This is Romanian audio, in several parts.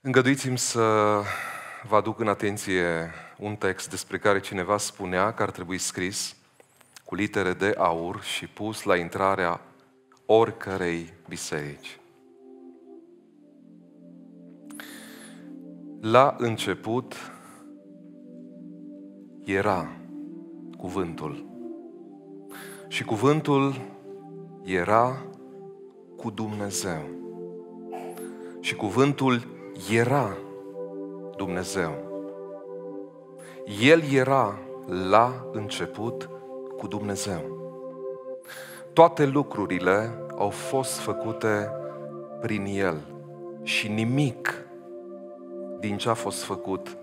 Îngăduiți-mi să vă aduc în atenție un text despre care cineva spunea că ar trebui scris cu litere de aur și pus la intrarea oricărei biserici. La început era cuvântul. Și cuvântul era cu Dumnezeu. Și cuvântul era Dumnezeu. El era la început cu Dumnezeu. Toate lucrurile au fost făcute prin El și nimic din ce a fost făcut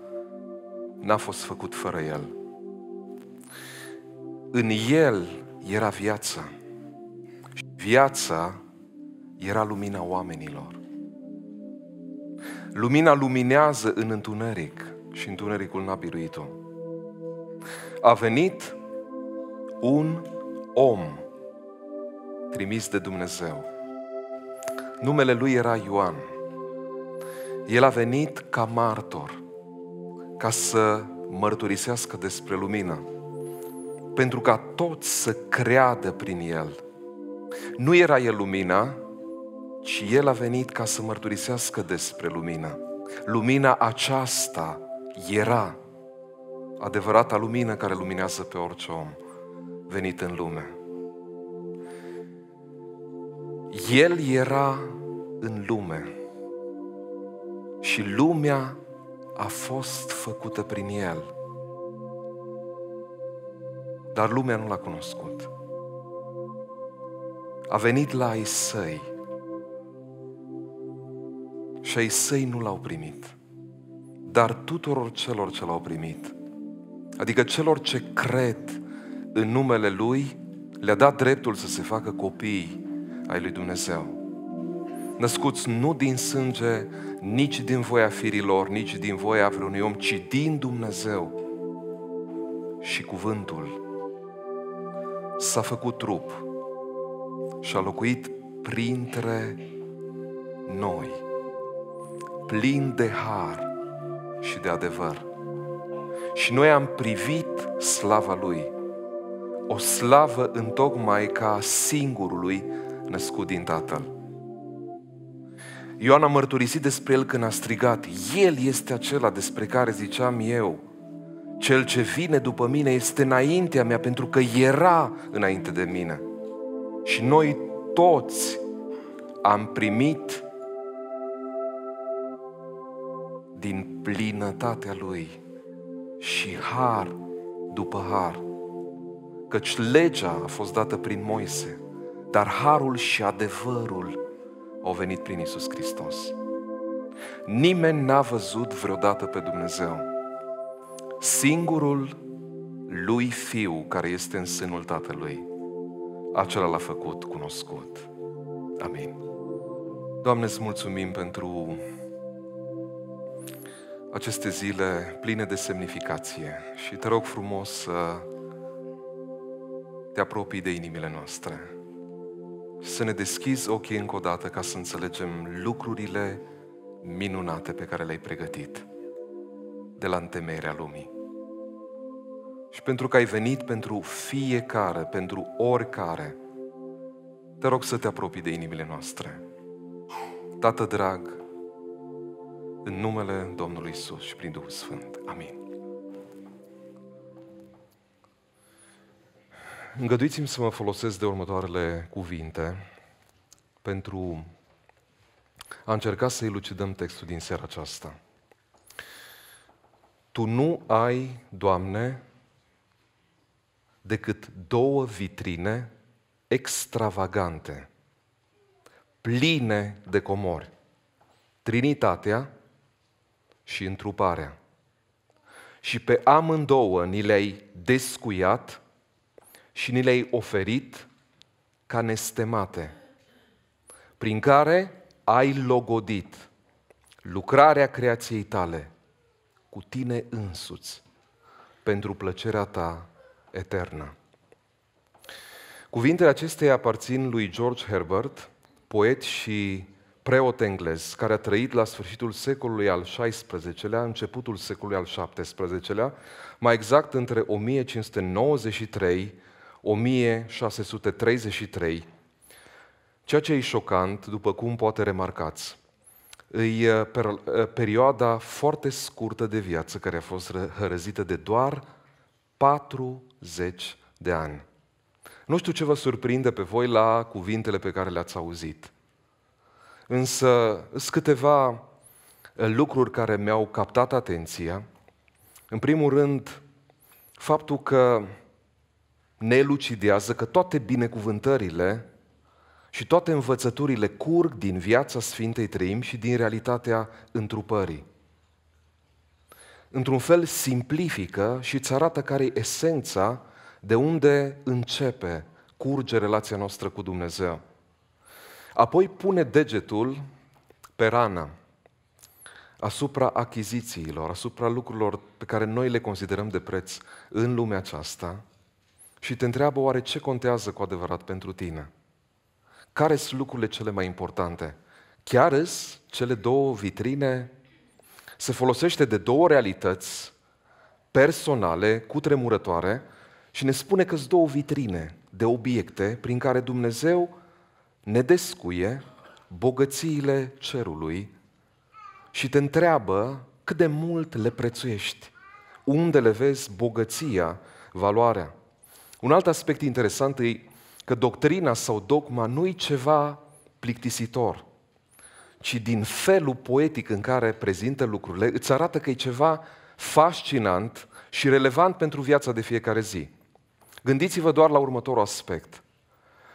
n-a fost făcut fără El. În El era viața. Viața era lumina oamenilor. Lumina luminează în întuneric și întunericul n-a biruit-o. A venit un om trimis de Dumnezeu. Numele lui era Ioan. El a venit ca martor, ca să mărturisească despre lumină, pentru ca toți să creadă prin el. Nu era el lumina, și El a venit ca să mărturisească despre lumina. Lumina aceasta era adevărata lumină care luminează pe orice om venit în lume. El era în lume și lumea a fost făcută prin El. Dar lumea nu l-a cunoscut. A venit la ei săi și ai săi nu l-au primit, dar tuturor celor ce l-au primit, adică celor ce cred în numele Lui, le-a dat dreptul să se facă copii ai Lui Dumnezeu. Născuți nu din sânge, nici din voia firilor, nici din voia vreunui om, ci din Dumnezeu. Și cuvântul s-a făcut trup și a locuit printre noi plin de har și de adevăr. Și noi am privit slava Lui, o slavă întocmai ca singurului născut din Tatăl. Ioan a mărturisit despre el când a strigat, El este acela despre care ziceam eu, cel ce vine după mine este înaintea mea, pentru că era înainte de mine. Și noi toți am primit din plinătatea Lui și har după har. Căci legea a fost dată prin Moise, dar harul și adevărul au venit prin Isus Hristos. Nimeni n-a văzut vreodată pe Dumnezeu. Singurul lui Fiu care este în sânul Tatălui, acela l-a făcut cunoscut. Amin. Doamne, îți mulțumim pentru aceste zile pline de semnificație și te rog frumos să te apropii de inimile noastre. Să ne deschizi ochii încă o dată ca să înțelegem lucrurile minunate pe care le-ai pregătit de la întemeierea lumii. Și pentru că ai venit pentru fiecare, pentru oricare, te rog să te apropii de inimile noastre. Tată drag, în numele Domnului Isus și prin Duhul Sfânt. Amin. Îngăduiți-mi să mă folosesc de următoarele cuvinte pentru a încerca să elucidăm textul din seara aceasta. Tu nu ai, Doamne, decât două vitrine extravagante, pline de comori. Trinitatea și întruparea. Și pe amândouă ni le-ai descuiat și ni le-ai oferit ca nestemate, prin care ai logodit lucrarea creației tale cu tine însuți pentru plăcerea ta eternă. Cuvintele acesteia aparțin lui George Herbert, poet și preot englez care a trăit la sfârșitul secolului al XVI-lea, începutul secolului al XVII-lea, mai exact între 1593 1633, ceea ce e șocant, după cum poate remarcați, e perioada foarte scurtă de viață care a fost hărăzită de doar 40 de ani. Nu știu ce vă surprinde pe voi la cuvintele pe care le-ați auzit. Însă sunt câteva eh, lucruri care mi-au captat atenția. În primul rând, faptul că ne lucidează că toate binecuvântările și toate învățăturile curg din viața Sfintei Trăim și din realitatea întrupării. Într-un fel simplifică și îți arată care e esența de unde începe, curge relația noastră cu Dumnezeu. Apoi pune degetul pe rană asupra achizițiilor, asupra lucrurilor pe care noi le considerăm de preț în lumea aceasta și te întreabă oare ce contează cu adevărat pentru tine? Care sunt lucrurile cele mai importante? Chiar îs cele două vitrine? Se folosește de două realități personale, cutremurătoare, și ne spune că sunt două vitrine de obiecte prin care Dumnezeu ne descuie bogățiile cerului și te întreabă cât de mult le prețuiești, unde le vezi bogăția, valoarea. Un alt aspect interesant e că doctrina sau dogma nu e ceva plictisitor, ci din felul poetic în care prezintă lucrurile, îți arată că e ceva fascinant și relevant pentru viața de fiecare zi. Gândiți-vă doar la următorul aspect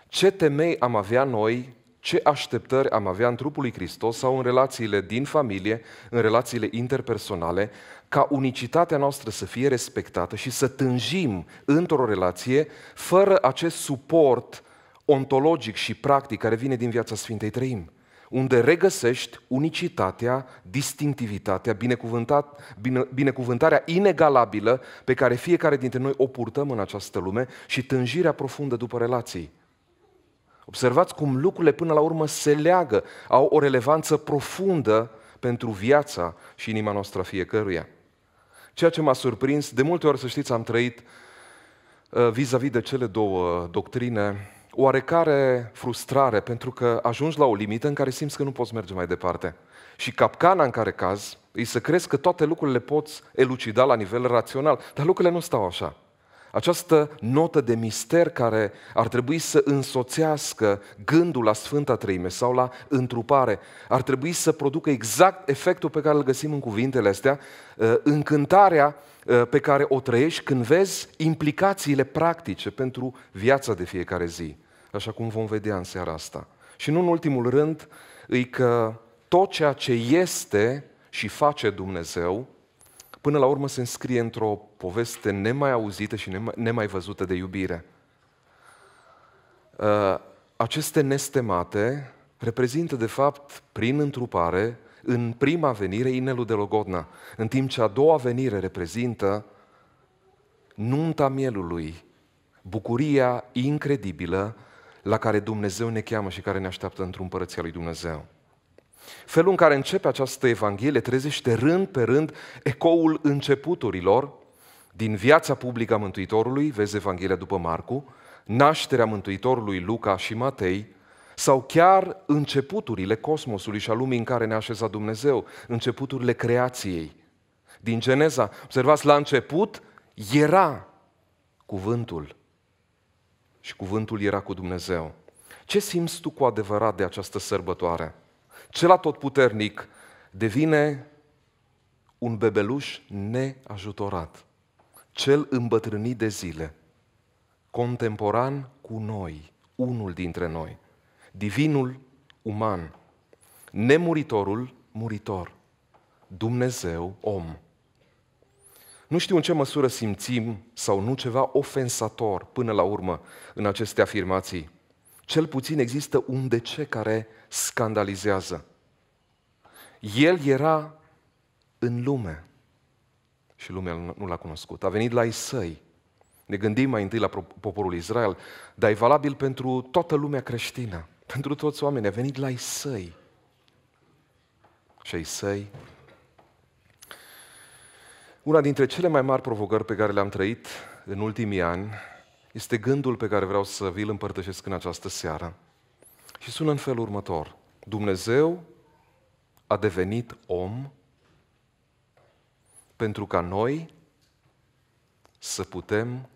ce temei am avea noi, ce așteptări am avea în trupul lui Hristos sau în relațiile din familie, în relațiile interpersonale, ca unicitatea noastră să fie respectată și să tânjim într-o relație fără acest suport ontologic și practic care vine din viața Sfintei Trăim unde regăsești unicitatea, distinctivitatea, binecuvântat, bine, binecuvântarea inegalabilă pe care fiecare dintre noi o purtăm în această lume și tânjirea profundă după relații. Observați cum lucrurile până la urmă se leagă, au o relevanță profundă pentru viața și inima noastră fiecăruia. Ceea ce m-a surprins, de multe ori, să știți, am trăit uh, vis-a-vis de cele două doctrine, oarecare frustrare, pentru că ajungi la o limită în care simți că nu poți merge mai departe. Și capcana în care caz, îi să crezi că toate lucrurile poți elucida la nivel rațional, dar lucrurile nu stau așa această notă de mister care ar trebui să însoțească gândul la Sfânta Treime sau la întrupare, ar trebui să producă exact efectul pe care îl găsim în cuvintele astea, uh, încântarea uh, pe care o trăiești când vezi implicațiile practice pentru viața de fiecare zi, așa cum vom vedea în seara asta. Și nu în ultimul rând, îi că tot ceea ce este și face Dumnezeu, până la urmă se înscrie într-o poveste nemai auzită și nemai, văzută de iubire. Uh, aceste nestemate reprezintă, de fapt, prin întrupare, în prima venire, inelul de logodna, în timp ce a doua venire reprezintă nunta mielului, bucuria incredibilă la care Dumnezeu ne cheamă și care ne așteaptă într-un părăția lui Dumnezeu. Felul în care începe această Evanghelie trezește rând pe rând ecoul începuturilor din viața publică a Mântuitorului, vezi Evanghelia după Marcu, nașterea Mântuitorului Luca și Matei, sau chiar începuturile cosmosului și a lumii în care ne-a așezat Dumnezeu, începuturile creației. Din Geneza, observați, la început era cuvântul și cuvântul era cu Dumnezeu. Ce simți tu cu adevărat de această sărbătoare? Cel atotputernic devine un bebeluș neajutorat, cel îmbătrânit de zile, contemporan cu noi, unul dintre noi, divinul uman, nemuritorul muritor, Dumnezeu om. Nu știu în ce măsură simțim sau nu ceva ofensator până la urmă în aceste afirmații cel puțin există un de ce care scandalizează. El era în lume și lumea nu l-a cunoscut. A venit la ei săi. Ne gândim mai întâi la poporul Israel, dar e valabil pentru toată lumea creștină, pentru toți oamenii. A venit la ei săi. Și ei săi. Una dintre cele mai mari provocări pe care le-am trăit în ultimii ani este gândul pe care vreau să vi-l împărtășesc în această seară. Și sună în felul următor. Dumnezeu a devenit om pentru ca noi să putem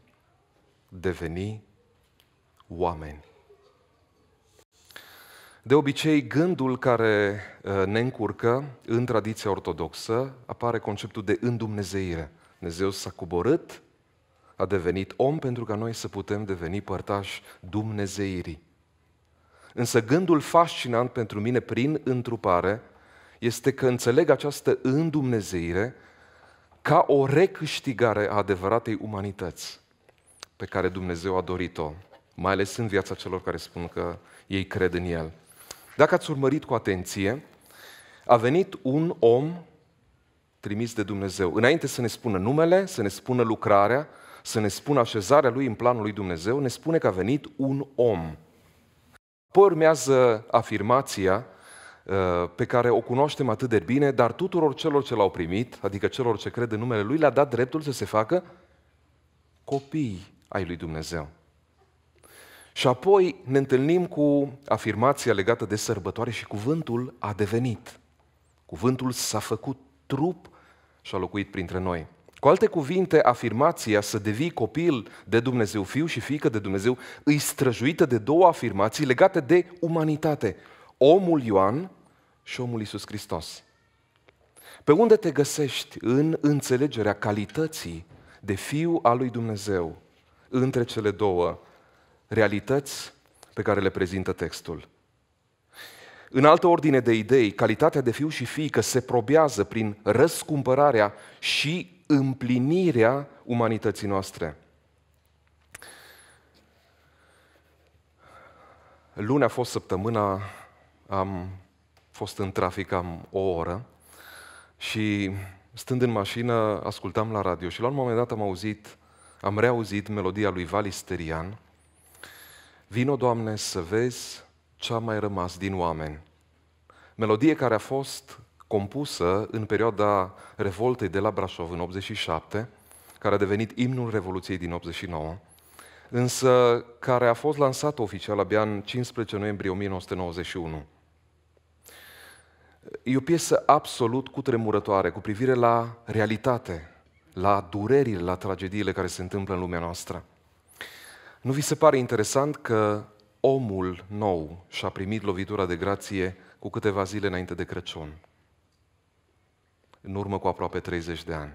deveni oameni. De obicei, gândul care uh, ne încurcă în tradiția ortodoxă apare conceptul de îndumnezeire. Dumnezeu s-a coborât a devenit om pentru ca noi să putem deveni părtași dumnezeirii. Însă gândul fascinant pentru mine prin întrupare este că înțeleg această îndumnezeire ca o recâștigare a adevăratei umanități pe care Dumnezeu a dorit-o, mai ales în viața celor care spun că ei cred în El. Dacă ați urmărit cu atenție, a venit un om trimis de Dumnezeu. Înainte să ne spună numele, să ne spună lucrarea, să ne spună așezarea lui în planul lui Dumnezeu, ne spune că a venit un om. Apoi urmează afirmația uh, pe care o cunoaștem atât de bine, dar tuturor celor ce l-au primit, adică celor ce cred în numele Lui, le-a dat dreptul să se facă copii ai Lui Dumnezeu. Și apoi ne întâlnim cu afirmația legată de sărbătoare și cuvântul a devenit. Cuvântul s-a făcut trup și a locuit printre noi. Cu alte cuvinte, afirmația să devii copil de Dumnezeu, fiu și fiică de Dumnezeu, îi străjuită de două afirmații legate de umanitate. Omul Ioan și omul Iisus Hristos. Pe unde te găsești în înțelegerea calității de fiu al lui Dumnezeu între cele două realități pe care le prezintă textul? În altă ordine de idei, calitatea de fiu și fiică se probează prin răscumpărarea și împlinirea umanității noastre. Luni a fost săptămâna, am fost în trafic am o oră și stând în mașină ascultam la radio și la un moment dat am auzit, am reauzit melodia lui Valisterian Vino, Doamne, să vezi ce a mai rămas din oameni. Melodie care a fost compusă în perioada revoltei de la Brașov în 87, care a devenit imnul Revoluției din 89, însă care a fost lansat oficial abia în 15 noiembrie 1991. E o piesă absolut cutremurătoare cu privire la realitate, la durerile, la tragediile care se întâmplă în lumea noastră. Nu vi se pare interesant că omul nou și-a primit lovitura de grație cu câteva zile înainte de Crăciun? în urmă cu aproape 30 de ani.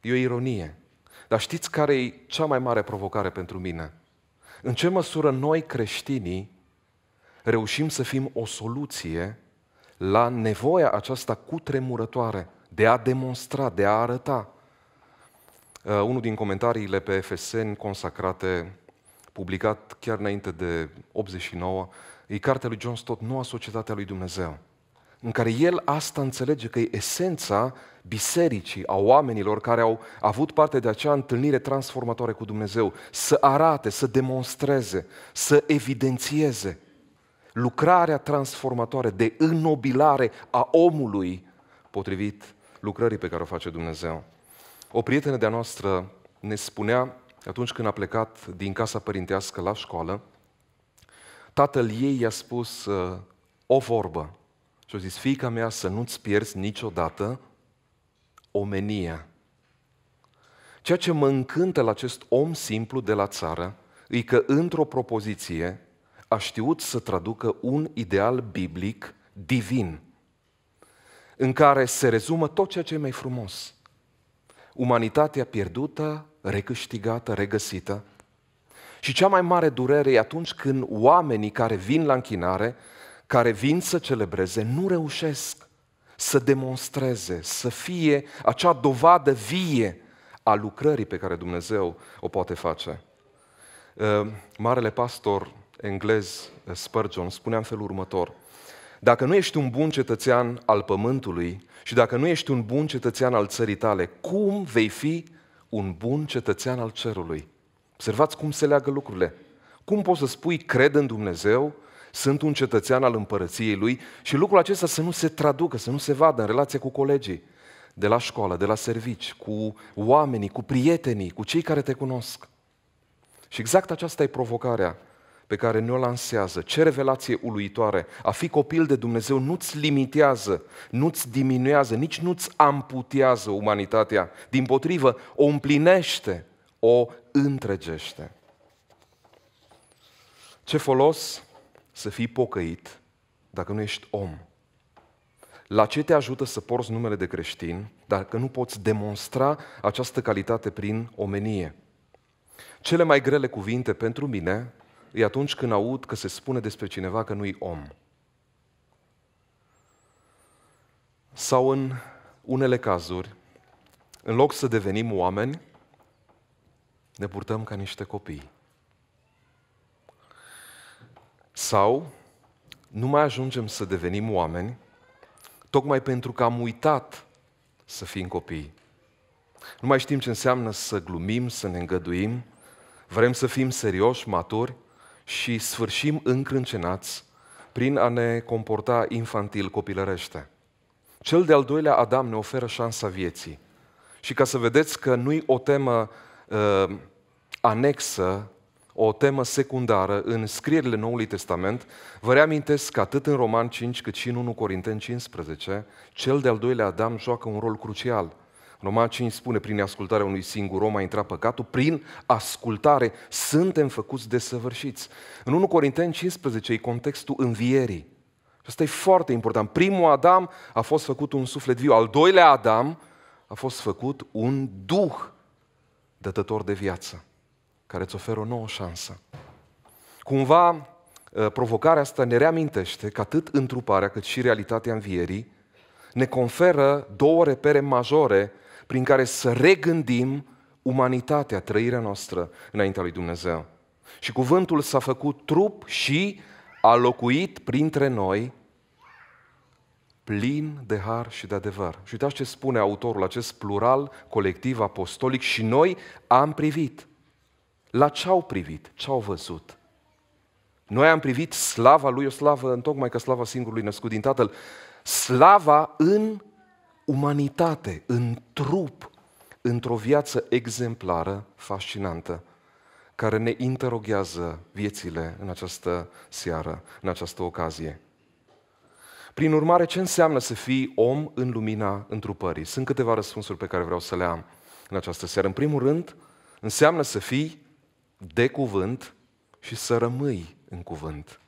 E o ironie. Dar știți care e cea mai mare provocare pentru mine? În ce măsură noi creștinii reușim să fim o soluție la nevoia aceasta cutremurătoare de a demonstra, de a arăta. Uh, unul din comentariile pe FSN consacrate, publicat chiar înainte de 89, e cartea lui John Stott, Noua Societatea lui Dumnezeu în care el asta înțelege că e esența bisericii, a oamenilor care au avut parte de acea întâlnire transformatoare cu Dumnezeu, să arate, să demonstreze, să evidențieze lucrarea transformatoare de înnobilare a omului potrivit lucrării pe care o face Dumnezeu. O prietenă de-a noastră ne spunea atunci când a plecat din casa părintească la școală, tatăl ei i-a spus uh, o vorbă și-a zis, fiica mea, să nu-ți pierzi niciodată omenia. Ceea ce mă încântă la acest om simplu de la țară e că într-o propoziție a știut să traducă un ideal biblic divin, în care se rezumă tot ceea ce e mai frumos. Umanitatea pierdută, recâștigată, regăsită. Și cea mai mare durere e atunci când oamenii care vin la închinare care vin să celebreze nu reușesc să demonstreze, să fie acea dovadă vie a lucrării pe care Dumnezeu o poate face. Ă, Marele pastor englez Spurgeon spunea în felul următor – dacă nu ești un bun cetățean al pământului și dacă nu ești un bun cetățean al țării tale, cum vei fi un bun cetățean al cerului? Observați cum se leagă lucrurile. Cum poți să spui cred în Dumnezeu sunt un cetățean al împărăției lui și lucrul acesta să nu se traducă, să nu se vadă în relația cu colegii, de la școală, de la servici, cu oamenii, cu prietenii, cu cei care te cunosc. Și exact aceasta e provocarea pe care ne-o lansează. Ce revelație uluitoare! A fi copil de Dumnezeu nu-ți limitează, nu-ți diminuează, nici nu-ți amputează umanitatea. Din potrivă, o împlinește, o întregește. Ce folos să fii pocăit dacă nu ești om? La ce te ajută să porți numele de creștin dacă nu poți demonstra această calitate prin omenie? Cele mai grele cuvinte pentru mine e atunci când aud că se spune despre cineva că nu-i om. Sau în unele cazuri, în loc să devenim oameni, ne purtăm ca niște copii. Sau nu mai ajungem să devenim oameni tocmai pentru că am uitat să fim copii. Nu mai știm ce înseamnă să glumim, să ne îngăduim, vrem să fim serioși, maturi și sfârșim încrâncenați prin a ne comporta infantil copilărește. Cel de-al doilea Adam ne oferă șansa vieții. Și ca să vedeți că nu-i o temă uh, anexă o temă secundară în scrierile Noului Testament, vă reamintesc că atât în Roman 5 cât și în 1 Corinteni 15, cel de-al doilea Adam joacă un rol crucial. Roman 5 spune, prin ascultarea unui singur om a intrat păcatul, prin ascultare suntem făcuți desăvârșiți. În 1 Corinteni 15 e contextul învierii. asta e foarte important. Primul Adam a fost făcut un suflet viu, al doilea Adam a fost făcut un duh dătător de viață care îți oferă o nouă șansă. Cumva, uh, provocarea asta ne reamintește că atât întruparea cât și realitatea învierii ne conferă două repere majore prin care să regândim umanitatea, trăirea noastră înaintea lui Dumnezeu. Și cuvântul s-a făcut trup și a locuit printre noi plin de har și de adevăr. Și uitați ce spune autorul, acest plural colectiv apostolic, și noi am privit. La ce au privit? Ce au văzut? Noi am privit slava lui, o slavă întocmai că slava singurului născut din Tatăl, slava în umanitate, în trup, într-o viață exemplară, fascinantă, care ne interoghează viețile în această seară, în această ocazie. Prin urmare, ce înseamnă să fii om în lumina întrupării? Sunt câteva răspunsuri pe care vreau să le am în această seară. În primul rând, înseamnă să fii de cuvânt și să rămâi în cuvânt.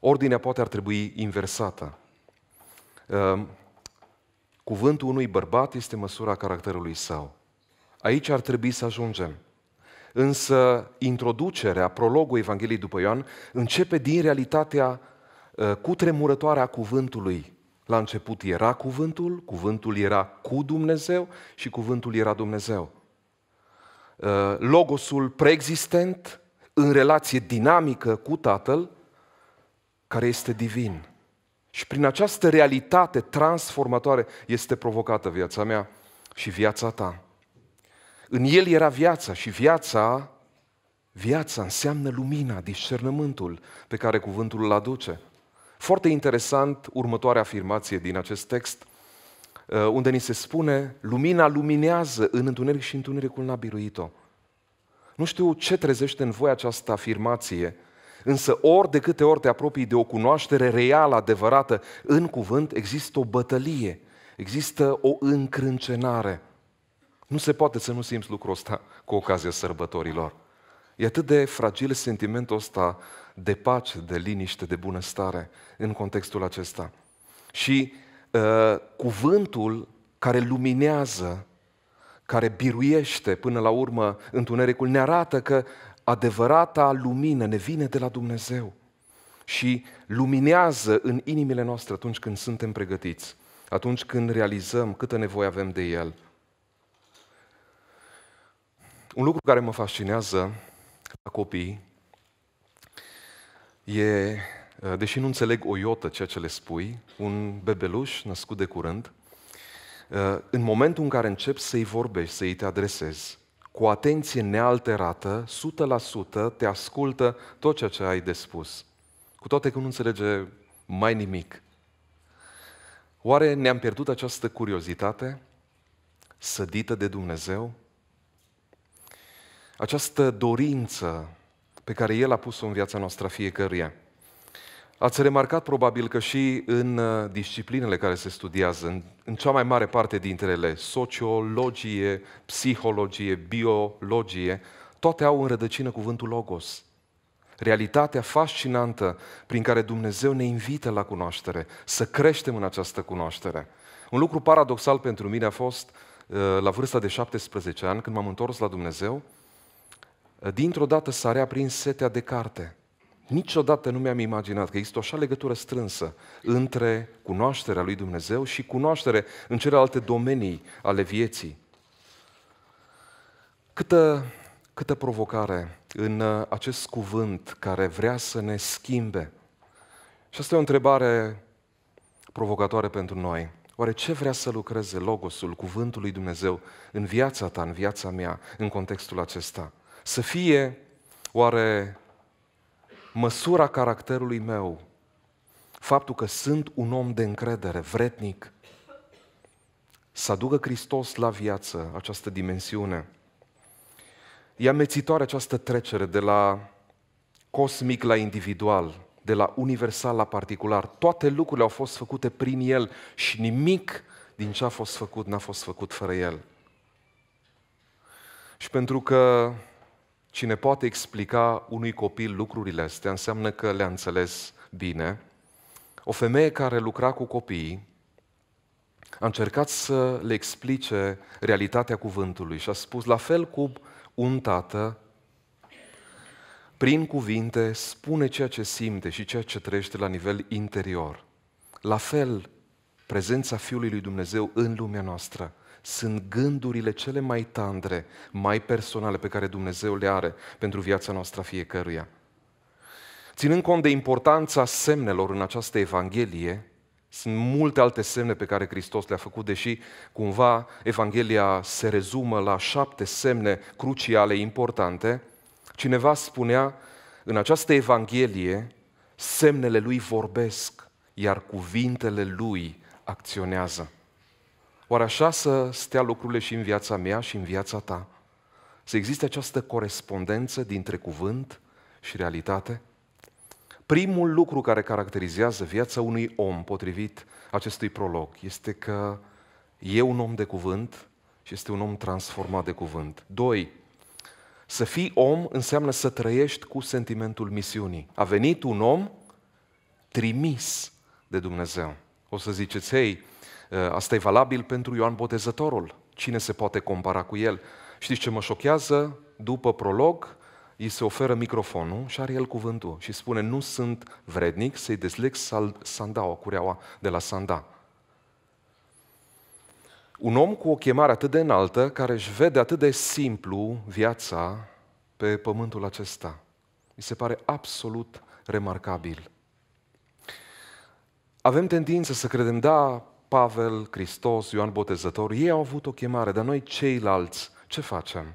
Ordinea poate ar trebui inversată. Ehm, cuvântul unui bărbat este măsura caracterului său. Aici ar trebui să ajungem. Însă introducerea, prologul Evangheliei după Ioan, începe din realitatea eh, cu a cuvântului. La început era cuvântul, cuvântul era cu Dumnezeu și cuvântul era Dumnezeu. Uh, logosul preexistent în relație dinamică cu Tatăl, care este divin. Și prin această realitate transformatoare este provocată viața mea și viața ta. În el era viața și viața, viața înseamnă lumina, discernământul pe care cuvântul îl aduce. Foarte interesant următoarea afirmație din acest text – Uh, unde ni se spune, lumina luminează în întuneric și întunericul n-a biruit-o. Nu știu ce trezește în voi această afirmație, însă ori de câte ori te apropii de o cunoaștere reală, adevărată, în cuvânt există o bătălie, există o încrâncenare. Nu se poate să nu simți lucrul ăsta cu ocazia sărbătorilor. E atât de fragil sentimentul ăsta de pace, de liniște, de bunăstare în contextul acesta. Și Uh, cuvântul care luminează, care biruiește până la urmă întunericul, ne arată că adevărata lumină ne vine de la Dumnezeu și luminează în inimile noastre atunci când suntem pregătiți, atunci când realizăm câtă nevoie avem de El. Un lucru care mă fascinează la copii e Eh, deși nu înțeleg o iotă ceea ce le spui, un bebeluș născut de curând, eh, în momentul în care încep să-i vorbești, să-i te adresezi, cu atenție nealterată, 100% te ascultă tot ceea ce ai de spus, cu toate că nu înțelege mai nimic. Oare ne-am pierdut această curiozitate sădită de Dumnezeu? Această dorință pe care El a pus-o în viața noastră fiecăruia. Ați remarcat probabil că și în uh, disciplinele care se studiază, în, în cea mai mare parte dintre ele, sociologie, psihologie, biologie, toate au în rădăcină cuvântul logos. Realitatea fascinantă prin care Dumnezeu ne invită la cunoaștere, să creștem în această cunoaștere. Un lucru paradoxal pentru mine a fost uh, la vârsta de 17 ani, când m-am întors la Dumnezeu, uh, dintr-o dată s-a reaprins setea de carte – Niciodată nu mi-am imaginat că există o așa legătură strânsă între cunoașterea lui Dumnezeu și cunoaștere în celelalte domenii ale vieții. Câtă, câtă provocare în uh, acest cuvânt care vrea să ne schimbe. Și asta e o întrebare provocatoare pentru noi. Oare ce vrea să lucreze Logosul, Cuvântul lui Dumnezeu, în viața ta, în viața mea, în contextul acesta? Să fie oare măsura caracterului meu, faptul că sunt un om de încredere, vretnic, să aducă Hristos la viață, această dimensiune. E amețitoare această trecere de la cosmic la individual, de la universal la particular. Toate lucrurile au fost făcute prin El și nimic din ce a fost făcut n-a fost făcut fără El. Și pentru că Cine poate explica unui copil lucrurile astea înseamnă că le-a înțeles bine. O femeie care lucra cu copiii a încercat să le explice realitatea cuvântului și a spus, la fel cum un tată, prin cuvinte, spune ceea ce simte și ceea ce trăiește la nivel interior. La fel, prezența Fiului lui Dumnezeu în lumea noastră sunt gândurile cele mai tandre, mai personale pe care Dumnezeu le are pentru viața noastră fiecăruia. Ținând cont de importanța semnelor în această Evanghelie, sunt multe alte semne pe care Hristos le-a făcut, deși cumva Evanghelia se rezumă la șapte semne cruciale, importante. Cineva spunea, în această Evanghelie, semnele lui vorbesc, iar cuvintele lui acționează. Oare așa să stea lucrurile și în viața mea și în viața ta? Să existe această corespondență dintre cuvânt și realitate? Primul lucru care caracterizează viața unui om potrivit acestui prolog este că e un om de cuvânt și este un om transformat de cuvânt. Doi, să fii om înseamnă să trăiești cu sentimentul misiunii. A venit un om trimis de Dumnezeu. O să ziceți, hei, ă, asta e valabil pentru Ioan Botezătorul. Cine se poate compara cu el? Știți ce mă șochează? După prolog, îi se oferă microfonul și are el cuvântul și spune, nu sunt vrednic să-i dezleg sandaua, cureaua de la sanda. Un om cu o chemare atât de înaltă, care își vede atât de simplu viața pe pământul acesta. Mi se pare absolut remarcabil. Avem tendință să credem, da, Pavel, Hristos, Ioan Botezător, ei au avut o chemare, dar noi ceilalți ce facem?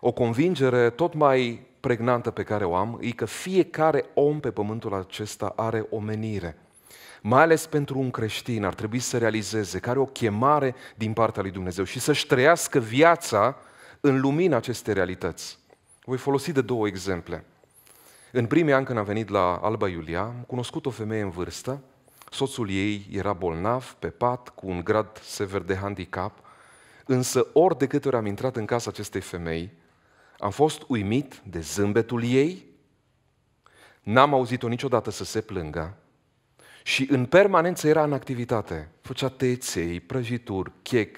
O convingere tot mai pregnantă pe care o am e că fiecare om pe pământul acesta are o menire. Mai ales pentru un creștin ar trebui să realizeze că are o chemare din partea lui Dumnezeu și să-și trăiască viața în lumina acestei realități. Voi folosi de două exemple. În primii ani când am venit la Alba Iulia, am cunoscut o femeie în vârstă, soțul ei era bolnav, pe pat, cu un grad sever de handicap, însă ori de câte ori am intrat în casa acestei femei, am fost uimit de zâmbetul ei, n-am auzit-o niciodată să se plângă și în permanență era în activitate. Făcea teței, prăjituri, chec,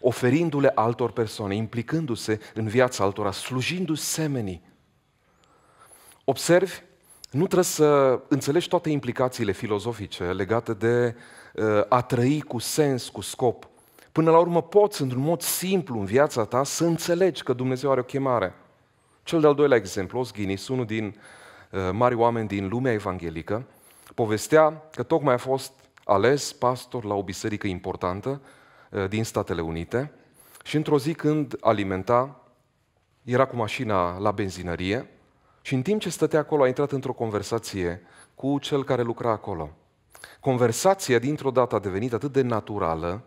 oferindu-le altor persoane, implicându-se în viața altora, slujindu-se semenii. Observi, nu trebuie să înțelegi toate implicațiile filozofice legate de uh, a trăi cu sens, cu scop. Până la urmă poți, într-un mod simplu în viața ta, să înțelegi că Dumnezeu are o chemare. Cel de-al doilea exemplu, Osghinis, unul din uh, mari oameni din lumea evanghelică, povestea că tocmai a fost ales pastor la o biserică importantă uh, din Statele Unite și într-o zi când alimenta, era cu mașina la benzinărie și în timp ce stătea acolo, a intrat într-o conversație cu cel care lucra acolo. Conversația dintr-o dată a devenit atât de naturală,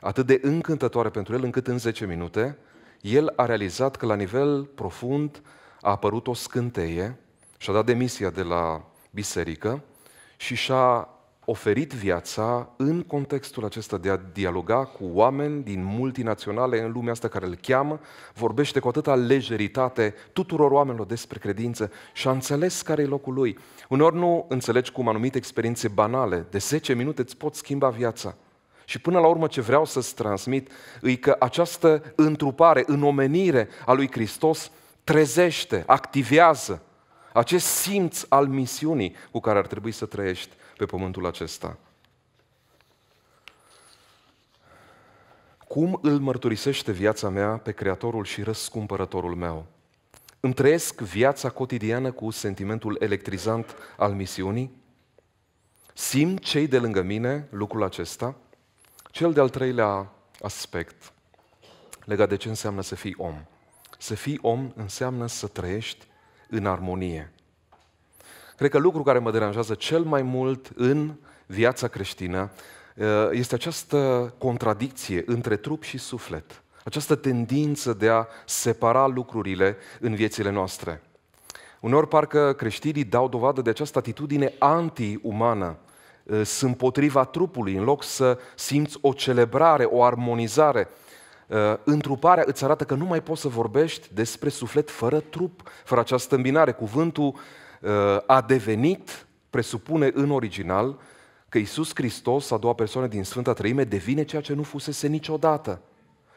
atât de încântătoare pentru el, încât în 10 minute el a realizat că la nivel profund a apărut o scânteie și-a dat demisia de la biserică și și-a oferit viața în contextul acesta de a dialoga cu oameni din multinaționale în lumea asta care îl cheamă, vorbește cu atâta lejeritate tuturor oamenilor despre credință și a înțeles care e locul lui. Uneori nu înțelegi cum anumite experiențe banale, de 10 minute îți pot schimba viața. Și până la urmă ce vreau să-ți transmit e că această întrupare, înomenire a lui Hristos trezește, activează acest simț al misiunii cu care ar trebui să trăiești pe pământul acesta. Cum îl mărturisește viața mea pe Creatorul și răscumpărătorul meu? Îmi trăiesc viața cotidiană cu sentimentul electrizant al misiunii? Simt cei de lângă mine lucrul acesta? Cel de-al treilea aspect legat de ce înseamnă să fii om. Să fii om înseamnă să trăiești în armonie. Cred că lucrul care mă deranjează cel mai mult în viața creștină uh, este această contradicție între trup și suflet. Această tendință de a separa lucrurile în viețile noastre. Uneori parcă creștinii dau dovadă de această atitudine anti-umană. Uh, sunt potriva trupului, în loc să simți o celebrare, o armonizare. Uh, întruparea îți arată că nu mai poți să vorbești despre suflet fără trup, fără această îmbinare. Cuvântul a devenit presupune în original că Isus Hristos, a doua persoană din Sfânta Trăime, devine ceea ce nu fusese niciodată.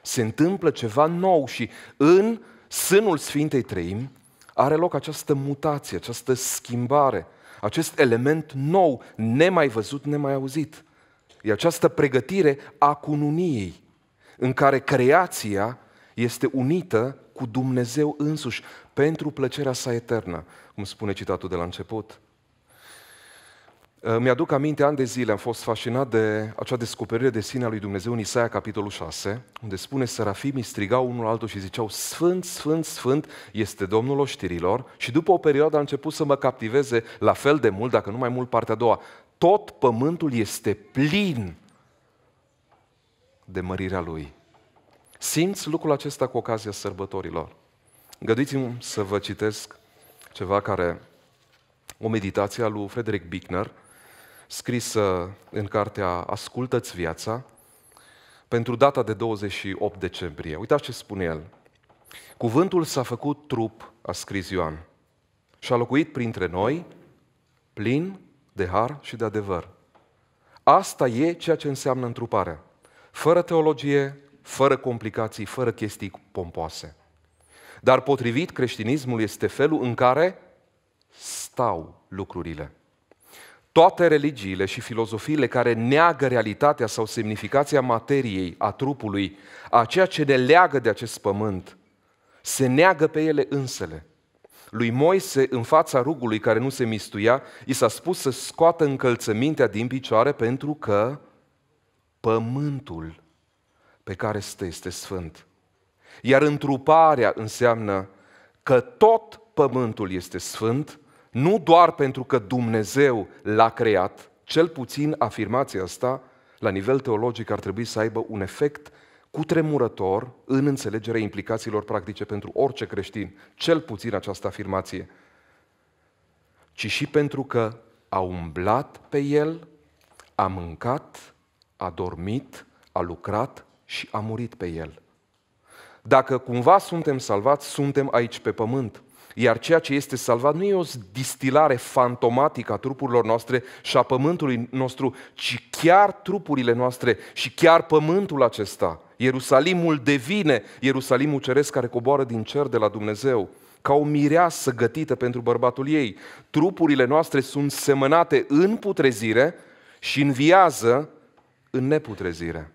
Se întâmplă ceva nou și în sânul Sfintei Trăim are loc această mutație, această schimbare, acest element nou, nemai văzut, nemai auzit. E această pregătire a cununiei, în care creația este unită cu Dumnezeu însuși, pentru plăcerea sa eternă, cum spune citatul de la început. Uh, mi-aduc aminte, ani de zile am fost fascinat de acea descoperire de sine a lui Dumnezeu în Isaia, capitolul 6, unde spune Serafimii strigau unul altul și ziceau Sfânt, Sfânt, Sfânt este Domnul oștirilor și după o perioadă a început să mă captiveze la fel de mult, dacă nu mai mult, partea a doua. Tot pământul este plin de mărirea Lui. Simți lucrul acesta cu ocazia sărbătorilor. gădiți mi să vă citesc ceva care, o meditație a lui Frederick Bickner, scrisă în cartea Ascultă-ți viața, pentru data de 28 decembrie. Uitați ce spune el. Cuvântul s-a făcut trup, a scris Ioan, și a locuit printre noi, plin de har și de adevăr. Asta e ceea ce înseamnă întruparea. Fără teologie, fără complicații, fără chestii pompoase. Dar potrivit creștinismul este felul în care stau lucrurile. Toate religiile și filozofiile care neagă realitatea sau semnificația materiei, a trupului, a ceea ce ne leagă de acest pământ, se neagă pe ele însele. Lui Moise, în fața rugului care nu se mistuia, i s-a spus să scoată încălțămintea din picioare pentru că pământul pe care stă este sfânt. Iar întruparea înseamnă că tot pământul este sfânt, nu doar pentru că Dumnezeu l-a creat, cel puțin afirmația asta, la nivel teologic, ar trebui să aibă un efect cu tremurător în înțelegerea implicațiilor practice pentru orice creștin, cel puțin această afirmație, ci și pentru că a umblat pe el, a mâncat, a dormit, a lucrat și a murit pe el. Dacă cumva suntem salvați, suntem aici pe pământ. Iar ceea ce este salvat nu e o distilare fantomatică a trupurilor noastre și a pământului nostru, ci chiar trupurile noastre și chiar pământul acesta. Ierusalimul devine Ierusalimul ceresc care coboară din cer de la Dumnezeu ca o mireasă gătită pentru bărbatul ei. Trupurile noastre sunt semănate în putrezire și înviază în neputrezire.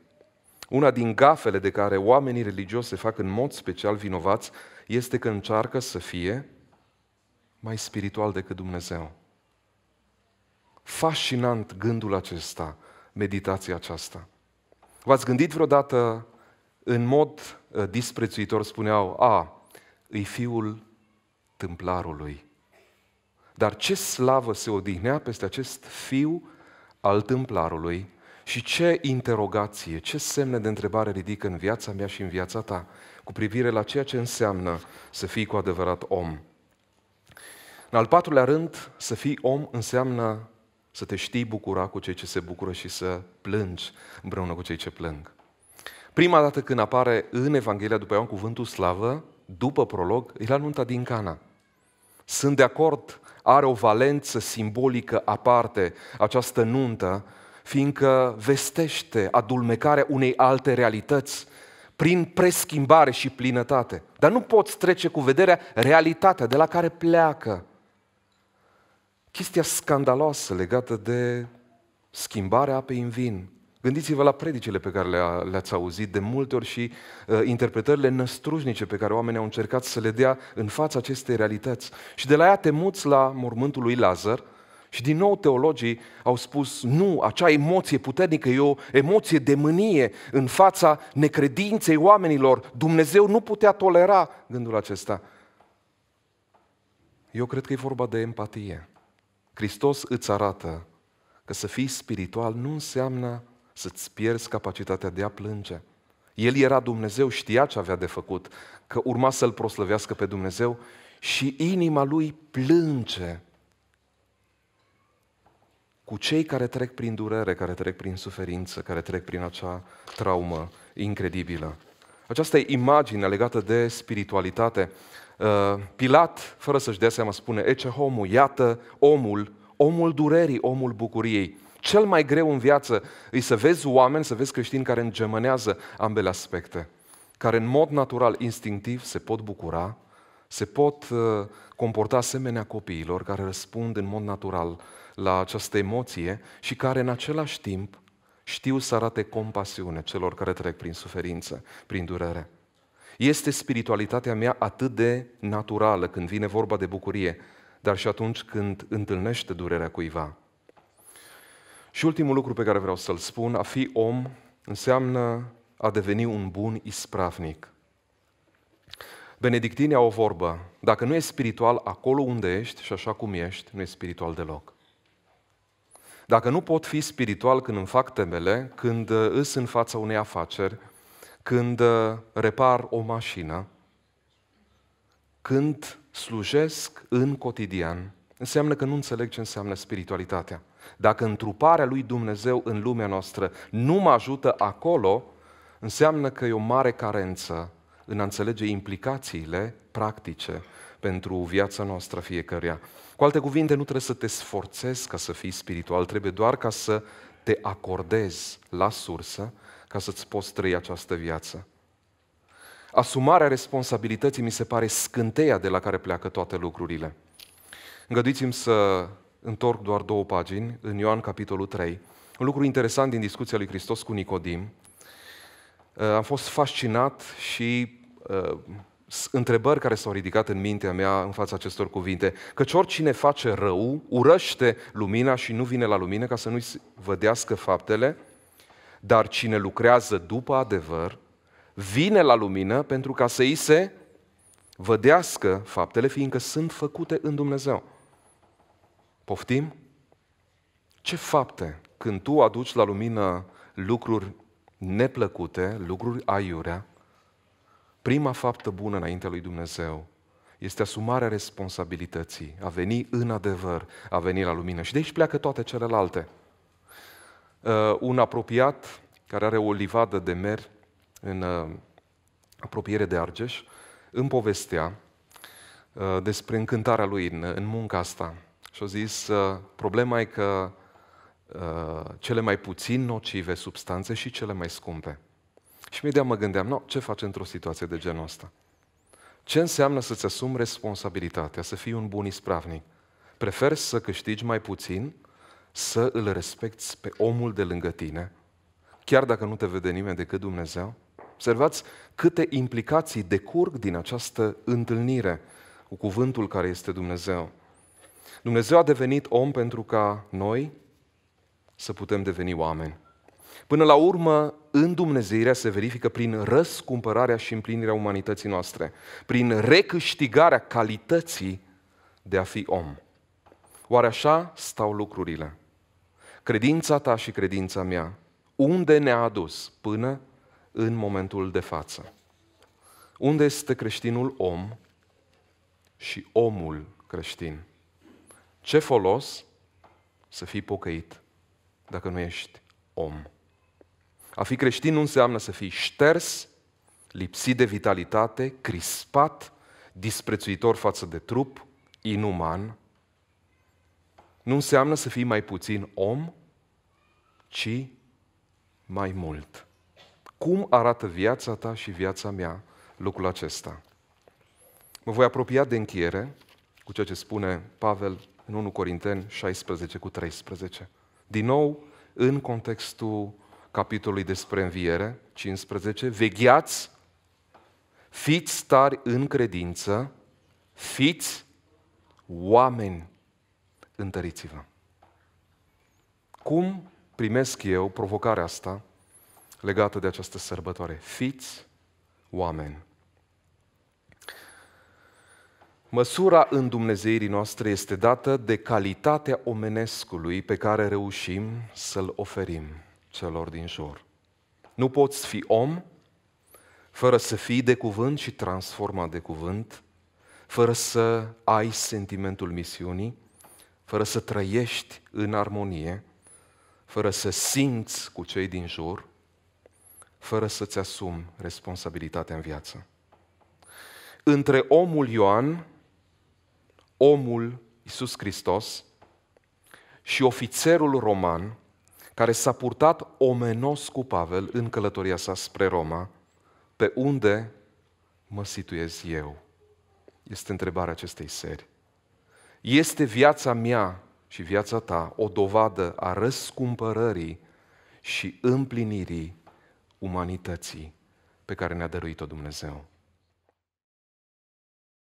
Una din gafele de care oamenii religioși se fac în mod special vinovați este că încearcă să fie mai spiritual decât Dumnezeu. Fascinant gândul acesta, meditația aceasta. V-ați gândit vreodată în mod uh, disprețuitor spuneau, a, îi fiul tâmplarului. Dar ce slavă se odihnea peste acest fiu al tâmplarului și ce interogație, ce semne de întrebare ridică în viața mea și în viața ta cu privire la ceea ce înseamnă să fii cu adevărat om. În al patrulea rând, să fii om înseamnă să te știi bucura cu cei ce se bucură și să plângi împreună cu cei ce plâng. Prima dată când apare în Evanghelia după Ioan cuvântul slavă, după prolog, e la nunta din Cana. Sunt de acord, are o valență simbolică aparte această nuntă fiindcă vestește adulmecarea unei alte realități prin preschimbare și plinătate. Dar nu poți trece cu vederea realitatea de la care pleacă. Chestia scandaloasă legată de schimbarea apei în vin. Gândiți-vă la predicile pe care le le-ați auzit de multe ori și uh, interpretările năstrușnice pe care oamenii au încercat să le dea în fața acestei realități. Și de la ea te muți la mormântul lui Lazar, uh, și din nou teologii au spus, nu, acea emoție puternică e o emoție de mânie în fața necredinței oamenilor. Dumnezeu nu putea tolera gândul acesta. Eu cred că e vorba de empatie. Hristos îți arată că să fii spiritual nu înseamnă să-ți pierzi capacitatea de a plânge. El era Dumnezeu, știa ce avea de făcut, că urma să-L proslăvească pe Dumnezeu și inima lui plânge cu cei care trec prin durere, care trec prin suferință, care trec prin acea traumă incredibilă. Această imagine legată de spiritualitate, uh, Pilat, fără să-și dea seama, spune, ece homu, iată omul, omul durerii, omul bucuriei. Cel mai greu în viață e să vezi oameni, să vezi creștini care îngemânează ambele aspecte, care în mod natural, instinctiv, se pot bucura, se pot uh, comporta asemenea copiilor care răspund în mod natural la această emoție și care în același timp știu să arate compasiune celor care trec prin suferință, prin durere. Este spiritualitatea mea atât de naturală când vine vorba de bucurie, dar și atunci când întâlnește durerea cuiva. Și ultimul lucru pe care vreau să-l spun, a fi om înseamnă a deveni un bun ispravnic. Benedictinii au o vorbă, dacă nu e spiritual acolo unde ești și așa cum ești, nu e spiritual deloc. Dacă nu pot fi spiritual când îmi fac temele, când uh, îs în fața unei afaceri, când uh, repar o mașină, când slujesc în cotidian, înseamnă că nu înțeleg ce înseamnă spiritualitatea. Dacă întruparea lui Dumnezeu în lumea noastră nu mă ajută acolo, înseamnă că e o mare carență în a înțelege implicațiile practice pentru viața noastră fiecăruia. Cu alte cuvinte, nu trebuie să te sforțezi ca să fii spiritual, trebuie doar ca să te acordezi la sursă ca să-ți poți trăi această viață. Asumarea responsabilității mi se pare scânteia de la care pleacă toate lucrurile. Îngăduiți-mi să întorc doar două pagini în Ioan capitolul 3. Un lucru interesant din discuția lui Hristos cu Nicodim. Uh, am fost fascinat și uh, întrebări care s-au ridicat în mintea mea în fața acestor cuvinte. Căci oricine face rău, urăște lumina și nu vine la lumină ca să nu-i vădească faptele, dar cine lucrează după adevăr, vine la lumină pentru ca să i se vădească faptele, fiindcă sunt făcute în Dumnezeu. Poftim? Ce fapte? Când tu aduci la lumină lucruri neplăcute, lucruri aiurea, Prima faptă bună înaintea lui Dumnezeu este asumarea responsabilității, a veni în adevăr, a veni la lumină. Și de aici pleacă toate celelalte. Uh, un apropiat care are o livadă de mer în uh, apropiere de Argeș, îmi povestea uh, despre încântarea lui în, în munca asta. Și-a zis, uh, problema e că uh, cele mai puțin nocive substanțe și cele mai scumpe și imediat mă gândeam, no, ce faci într-o situație de genul ăsta? Ce înseamnă să-ți asumi responsabilitatea, să fii un bun ispravnic? Preferi să câștigi mai puțin, să îl respecti pe omul de lângă tine, chiar dacă nu te vede nimeni decât Dumnezeu? Observați câte implicații decurg din această întâlnire cu cuvântul care este Dumnezeu. Dumnezeu a devenit om pentru ca noi să putem deveni oameni. Până la urmă, îndumnezeirea se verifică prin răscumpărarea și împlinirea umanității noastre, prin recâștigarea calității de a fi om. Oare așa stau lucrurile? Credința ta și credința mea, unde ne-a adus până în momentul de față? Unde este creștinul om și omul creștin? Ce folos să fii pocăit dacă nu ești om? A fi creștin nu înseamnă să fii șters, lipsit de vitalitate, crispat, disprețuitor față de trup, inuman. Nu înseamnă să fii mai puțin om, ci mai mult. Cum arată viața ta și viața mea lucrul acesta? Mă voi apropia de încheiere cu ceea ce spune Pavel în 1 Corinteni 16 cu 13. Din nou, în contextul capitolului despre înviere, 15, vegheați, fiți tari în credință, fiți oameni, întăriți-vă. Cum primesc eu provocarea asta legată de această sărbătoare? Fiți oameni. Măsura în Dumnezeirii noastre este dată de calitatea omenescului pe care reușim să-l oferim celor din jur. Nu poți fi om fără să fii de cuvânt și transformat de cuvânt, fără să ai sentimentul misiunii, fără să trăiești în armonie, fără să simți cu cei din jur, fără să-ți asumi responsabilitatea în viață. Între omul Ioan, omul Isus Hristos și ofițerul roman, care s-a purtat omenos cu Pavel în călătoria sa spre Roma, pe unde mă situez eu? Este întrebarea acestei seri. Este viața mea și viața ta o dovadă a răscumpărării și împlinirii umanității pe care ne-a dăruit-o Dumnezeu.